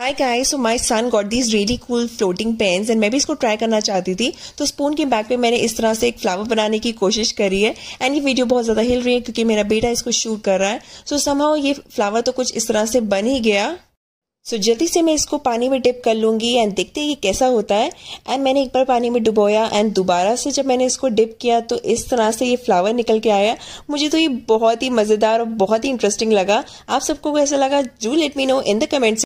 high guys so my son got these really cool floating pens and मैं भी इसको try करना चाहती थी तो स्पून के बैक पे मैंने इस तरह से एक फ्लावर बनाने की कोशिश करी है एंड ये वीडियो बहुत ज़्यादा हिल रही है क्योंकि मेरा बेटा इसको शूट कर रहा है सो so, समाओ ये फ्लावर तो कुछ इस तरह से बन ही गया सो so, जल्दी से मैं इसको पानी में डिप कर लूंगी एंड देखते हैं ये कैसा होता है एंड मैंने एक बार पानी में डुबोया एंड दोबारा से जब मैंने इसको डिप किया तो इस तरह से ये फ्लावर निकल के आया मुझे तो ये बहुत ही मज़ेदार और बहुत ही इंटरेस्टिंग लगा आप सबको कैसा लगा do let me know in the comments